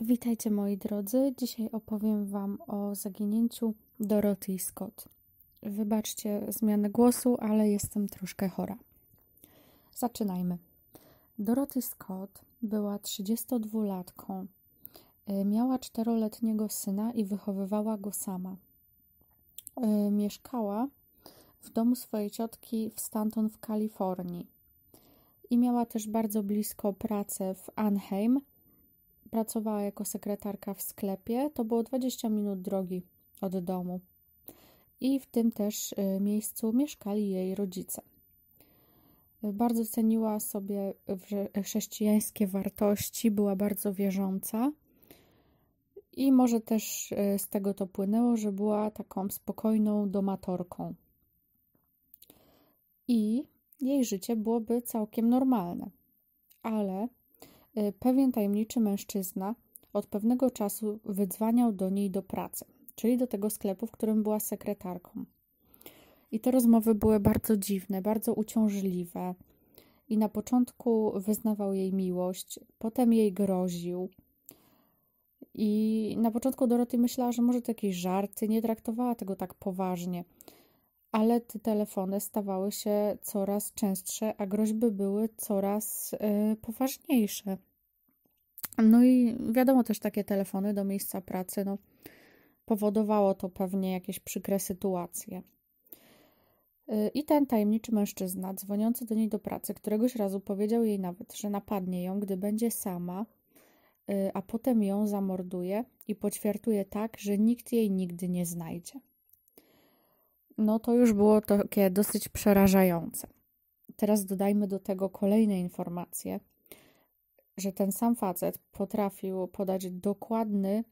Witajcie moi drodzy. Dzisiaj opowiem Wam o zaginięciu Dorothy Scott. Wybaczcie zmianę głosu, ale jestem troszkę chora. Zaczynajmy. Dorothy Scott była 32-latką. Y, miała czteroletniego syna i wychowywała go sama. Y, mieszkała w domu swojej ciotki w Stanton w Kalifornii. I miała też bardzo blisko pracę w Anaheim – pracowała jako sekretarka w sklepie. To było 20 minut drogi od domu. I w tym też y, miejscu mieszkali jej rodzice. Bardzo ceniła sobie chrześcijańskie wartości, była bardzo wierząca. I może też y, z tego to płynęło, że była taką spokojną domatorką. I jej życie byłoby całkiem normalne. Ale Y, pewien tajemniczy mężczyzna od pewnego czasu wydzwaniał do niej do pracy, czyli do tego sklepu, w którym była sekretarką. I te rozmowy były bardzo dziwne, bardzo uciążliwe. I na początku wyznawał jej miłość, potem jej groził. I na początku Doroty myślała, że może to jakieś żarty, nie traktowała tego tak poważnie ale te telefony stawały się coraz częstsze, a groźby były coraz e, poważniejsze. No i wiadomo też takie telefony do miejsca pracy, no powodowało to pewnie jakieś przykre sytuacje. E, I ten tajemniczy mężczyzna, dzwoniący do niej do pracy, któregoś razu powiedział jej nawet, że napadnie ją, gdy będzie sama, e, a potem ją zamorduje i poćwiartuje tak, że nikt jej nigdy nie znajdzie no to już było takie dosyć przerażające. Teraz dodajmy do tego kolejne informacje, że ten sam facet potrafił podać dokładny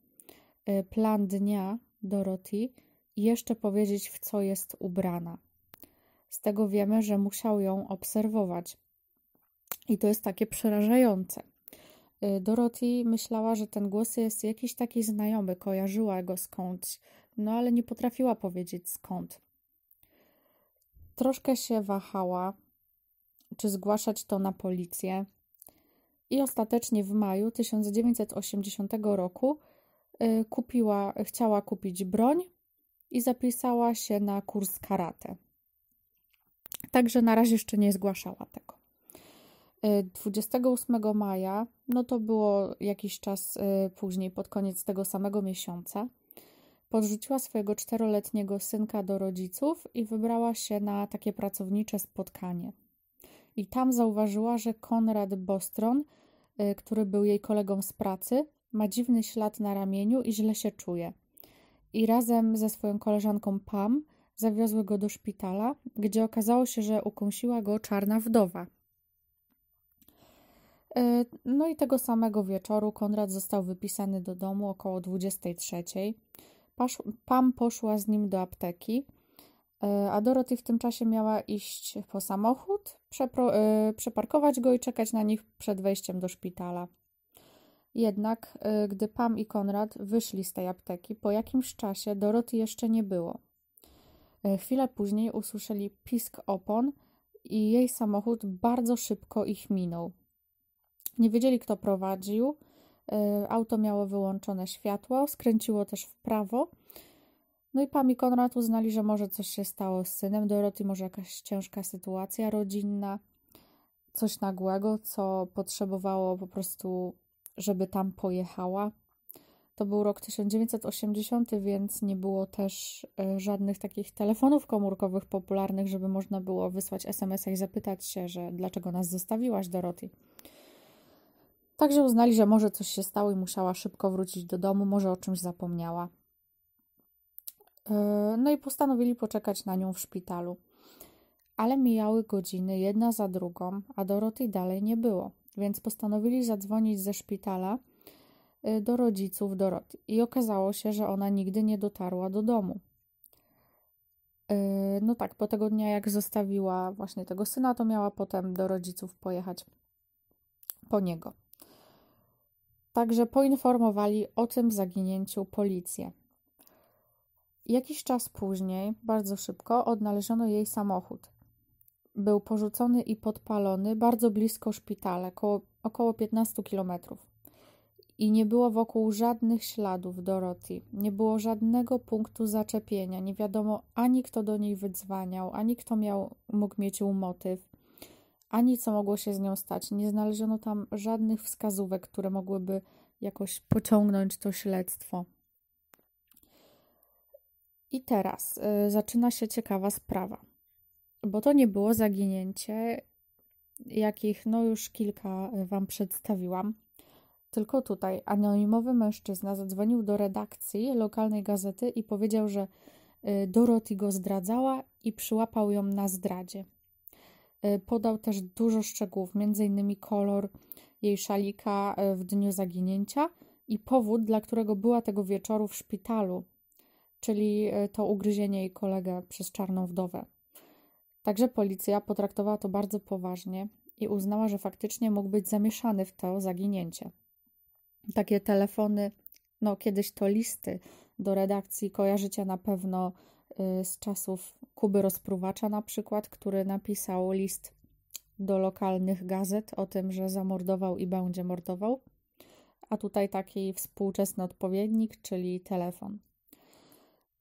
e, plan dnia Dorothy i jeszcze powiedzieć, w co jest ubrana. Z tego wiemy, że musiał ją obserwować. I to jest takie przerażające. E, Dorothy myślała, że ten głos jest jakiś taki znajomy, kojarzyła go skądś, no ale nie potrafiła powiedzieć skąd. Troszkę się wahała, czy zgłaszać to na policję. I ostatecznie w maju 1980 roku y, kupiła, chciała kupić broń i zapisała się na kurs karate. Także na razie jeszcze nie zgłaszała tego. 28 y, maja, no to było jakiś czas y, później, pod koniec tego samego miesiąca, Podrzuciła swojego czteroletniego synka do rodziców i wybrała się na takie pracownicze spotkanie. I tam zauważyła, że Konrad Bostron, y, który był jej kolegą z pracy, ma dziwny ślad na ramieniu i źle się czuje. I razem ze swoją koleżanką Pam zawiozły go do szpitala, gdzie okazało się, że ukąsiła go czarna wdowa. Y, no i tego samego wieczoru Konrad został wypisany do domu około 23. Pam poszła z nim do apteki, e, a Dorothy w tym czasie miała iść po samochód, e, przeparkować go i czekać na nich przed wejściem do szpitala. Jednak, e, gdy Pam i Konrad wyszli z tej apteki, po jakimś czasie Dorothy jeszcze nie było. Chwilę później usłyszeli pisk opon i jej samochód bardzo szybko ich minął. Nie wiedzieli, kto prowadził, Y, auto miało wyłączone światło, skręciło też w prawo. No i Pam Konrad uznali, że może coś się stało z synem Doroty, może jakaś ciężka sytuacja rodzinna, coś nagłego, co potrzebowało po prostu, żeby tam pojechała. To był rok 1980, więc nie było też y, żadnych takich telefonów komórkowych popularnych, żeby można było wysłać SMS-a i zapytać się, że dlaczego nas zostawiłaś, Dorothy. Także uznali, że może coś się stało i musiała szybko wrócić do domu, może o czymś zapomniała. E, no i postanowili poczekać na nią w szpitalu. Ale mijały godziny jedna za drugą, a Doroty dalej nie było, więc postanowili zadzwonić ze szpitala e, do rodziców Doroty. I okazało się, że ona nigdy nie dotarła do domu. E, no tak, po tego dnia, jak zostawiła właśnie tego syna, to miała potem do rodziców pojechać po niego. Także poinformowali o tym zaginięciu policję. Jakiś czas później, bardzo szybko, odnaleziono jej samochód. Był porzucony i podpalony bardzo blisko szpitala, około, około 15 kilometrów. I nie było wokół żadnych śladów Dorothy, nie było żadnego punktu zaczepienia, nie wiadomo ani kto do niej wydzwaniał, ani kto miał, mógł mieć umotyw. motyw ani co mogło się z nią stać. Nie znaleziono tam żadnych wskazówek, które mogłyby jakoś pociągnąć to śledztwo. I teraz y, zaczyna się ciekawa sprawa, bo to nie było zaginięcie, jakich no już kilka y, Wam przedstawiłam. Tylko tutaj anonimowy mężczyzna zadzwonił do redakcji lokalnej gazety i powiedział, że y, Doroti go zdradzała i przyłapał ją na zdradzie. Y, podał też dużo szczegółów, m.in. kolor jej szalika y, w dniu zaginięcia i powód, dla którego była tego wieczoru w szpitalu, czyli y, to ugryzienie jej kolegę przez czarną wdowę. Także policja potraktowała to bardzo poważnie i uznała, że faktycznie mógł być zamieszany w to zaginięcie. Takie telefony, no kiedyś to listy do redakcji kojarzycie na pewno Y, z czasów Kuby Rozpruwacza na przykład, który napisał list do lokalnych gazet o tym, że zamordował i będzie mordował. A tutaj taki współczesny odpowiednik, czyli telefon.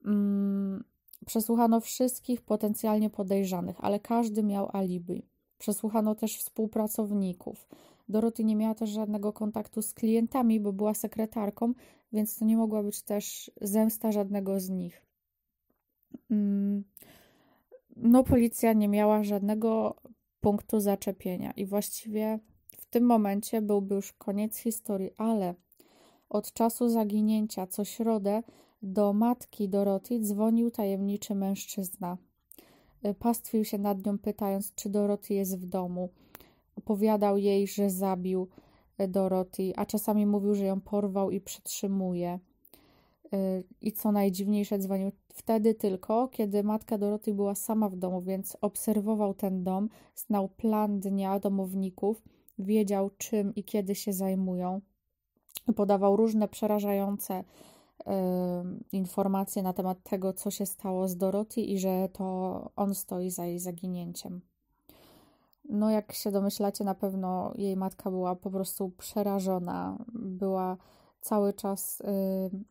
Mm, przesłuchano wszystkich potencjalnie podejrzanych, ale każdy miał alibi. Przesłuchano też współpracowników. Doroty nie miała też żadnego kontaktu z klientami, bo była sekretarką, więc to nie mogła być też zemsta żadnego z nich. Mm, no policja nie miała żadnego punktu zaczepienia i właściwie w tym momencie byłby już koniec historii, ale od czasu zaginięcia co środę do matki Doroty dzwonił tajemniczy mężczyzna. Y, pastwił się nad nią, pytając, czy Doroty jest w domu. Opowiadał jej, że zabił y, Doroty, a czasami mówił, że ją porwał i przetrzymuje. Y, I co najdziwniejsze, dzwonił wtedy tylko, kiedy matka Doroty była sama w domu, więc obserwował ten dom, znał plan dnia domowników, wiedział czym i kiedy się zajmują. Podawał różne przerażające y, informacje na temat tego, co się stało z Doroty i że to on stoi za jej zaginięciem. No, jak się domyślacie, na pewno jej matka była po prostu przerażona. Była cały czas y,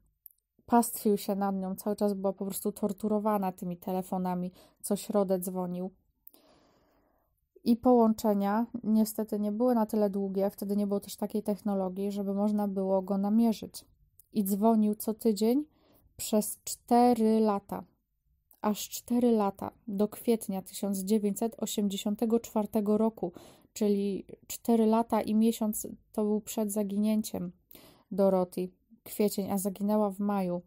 pastwił się nad nią, cały czas była po prostu torturowana tymi telefonami, co środę dzwonił. I połączenia niestety nie były na tyle długie, wtedy nie było też takiej technologii, żeby można było go namierzyć. I dzwonił co tydzień przez 4 lata. Aż 4 lata, do kwietnia 1984 roku, czyli 4 lata i miesiąc to był przed zaginięciem Doroti kwiecień, a zaginęła w maju.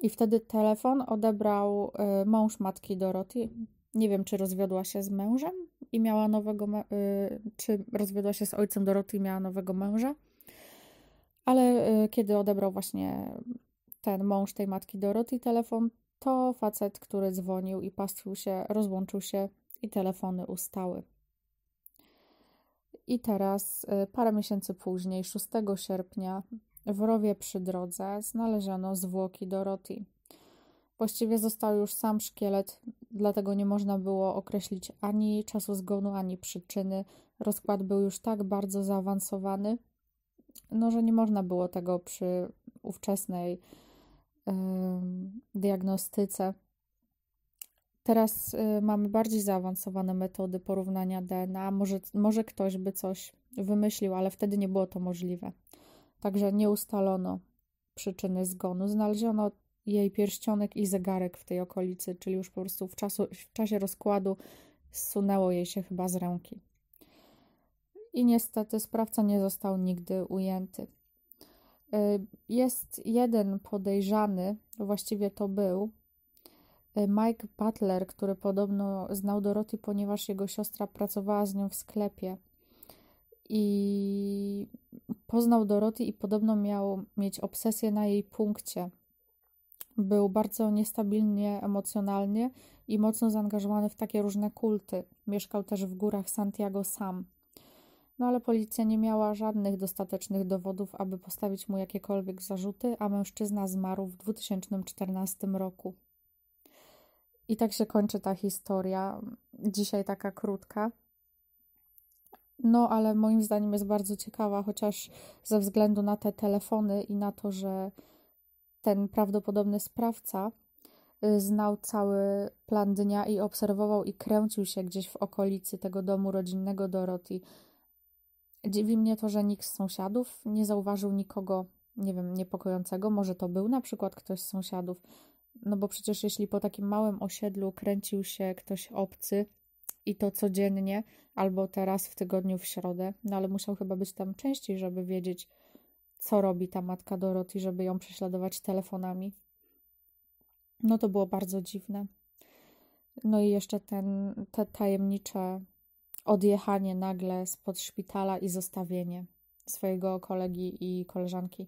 I wtedy telefon odebrał y, mąż matki Doroty. Nie wiem, czy rozwiodła się z mężem i miała nowego, y, czy rozwiodła się z ojcem Doroty i miała nowego męża. Ale y, kiedy odebrał właśnie ten mąż tej matki Doroty telefon, to facet, który dzwonił i pastwił się, rozłączył się i telefony ustały. I teraz, parę miesięcy później, 6 sierpnia w rowie przy drodze znaleziono zwłoki Dorothy. Właściwie został już sam szkielet, dlatego nie można było określić ani czasu zgonu, ani przyczyny. Rozkład był już tak bardzo zaawansowany, no, że nie można było tego przy ówczesnej yy, diagnostyce. Teraz yy, mamy bardziej zaawansowane metody porównania DNA. Może, może ktoś by coś wymyślił, ale wtedy nie było to możliwe. Także nie ustalono przyczyny zgonu. Znaleziono jej pierścionek i zegarek w tej okolicy, czyli już po prostu w, czasu, w czasie rozkładu zsunęło jej się chyba z ręki. I niestety sprawca nie został nigdy ujęty. Y, jest jeden podejrzany, właściwie to był y, Mike Butler, który podobno znał Dorothy, ponieważ jego siostra pracowała z nią w sklepie i poznał Doroty i podobno miał mieć obsesję na jej punkcie. Był bardzo niestabilnie emocjonalnie i mocno zaangażowany w takie różne kulty. Mieszkał też w górach Santiago sam. No ale policja nie miała żadnych dostatecznych dowodów, aby postawić mu jakiekolwiek zarzuty, a mężczyzna zmarł w 2014 roku. I tak się kończy ta historia. Dzisiaj taka krótka. No, ale moim zdaniem jest bardzo ciekawa, chociaż ze względu na te telefony i na to, że ten prawdopodobny sprawca y, znał cały plan dnia i obserwował i kręcił się gdzieś w okolicy tego domu rodzinnego Dorothy. Dziwi mnie to, że nikt z sąsiadów nie zauważył nikogo, nie wiem, niepokojącego. Może to był na przykład ktoś z sąsiadów. No bo przecież jeśli po takim małym osiedlu kręcił się ktoś obcy, i to codziennie, albo teraz w tygodniu w środę, no ale musiał chyba być tam częściej, żeby wiedzieć, co robi ta matka Doroty żeby ją prześladować telefonami. No to było bardzo dziwne. No i jeszcze ten, te tajemnicze odjechanie nagle spod szpitala i zostawienie swojego kolegi i koleżanki.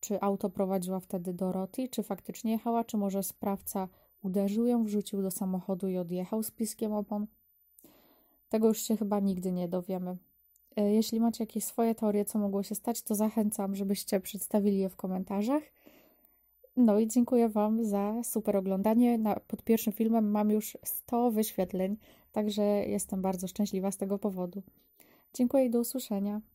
Czy auto prowadziła wtedy Doroty czy faktycznie jechała, czy może sprawca Uderzył ją, wrzucił do samochodu i odjechał z piskiem opon. Tego już się chyba nigdy nie dowiemy. E, jeśli macie jakieś swoje teorie, co mogło się stać, to zachęcam, żebyście przedstawili je w komentarzach. No i dziękuję Wam za super oglądanie. Na, pod pierwszym filmem mam już 100 wyświetleń, także jestem bardzo szczęśliwa z tego powodu. Dziękuję i do usłyszenia.